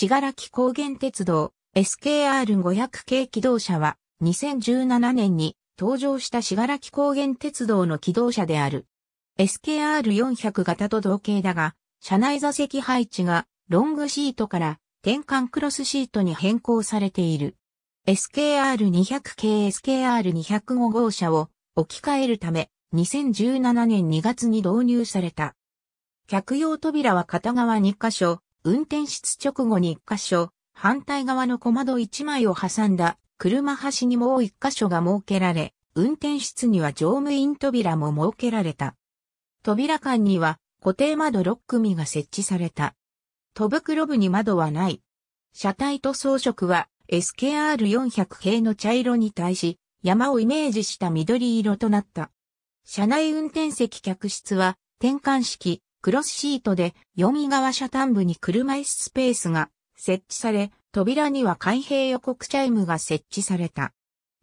信楽高原鉄道 SKR500 系機動車は2017年に登場した信楽高原鉄道の機動車である。SKR400 型と同型だが、車内座席配置がロングシートから転換クロスシートに変更されている。SKR200 系 SKR205 号車を置き換えるため、2017年2月に導入された。客用扉は片側2箇所、運転室直後に一箇所、反対側の小窓一枚を挟んだ車端にもう一箇所が設けられ、運転室には乗務員扉も設けられた。扉間には固定窓6組が設置された。戸袋部に窓はない。車体と装飾は SKR400 系の茶色に対し、山をイメージした緑色となった。車内運転席客室は、転換式、クロスシートで読み側車端部に車椅子スペースが設置され、扉には開閉予告チャイムが設置された。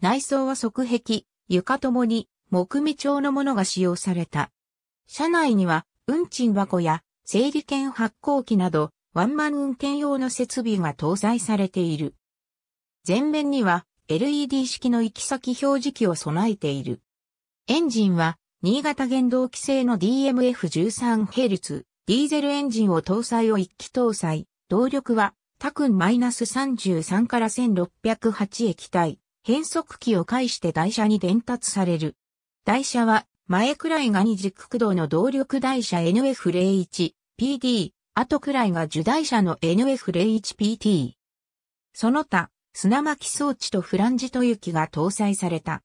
内装は側壁、床ともに木目調のものが使用された。車内には運賃箱や整理券発行機などワンマン運転用の設備が搭載されている。前面には LED 式の行き先表示器を備えている。エンジンは新潟原動機制の DMF13Hz、ディーゼルエンジンを搭載を1機搭載、動力は、タクン -33 から1608液体、変速機を介して台車に伝達される。台車は、前くらいが二軸駆動の動力台車 NF01PD、後くらいが受台車の NF01PT。その他、砂巻装置とフランジと雪が搭載された。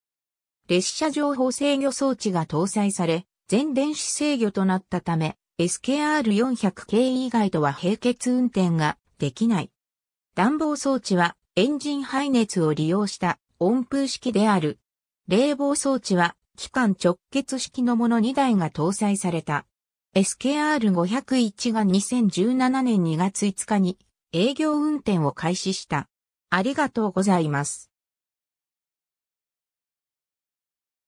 列車情報制御装置が搭載され、全電子制御となったため、SKR400 系以外とは並結運転ができない。暖房装置はエンジン排熱を利用した温風式である。冷房装置は機関直結式のもの2台が搭載された。SKR501 が2017年2月5日に営業運転を開始した。ありがとうございます。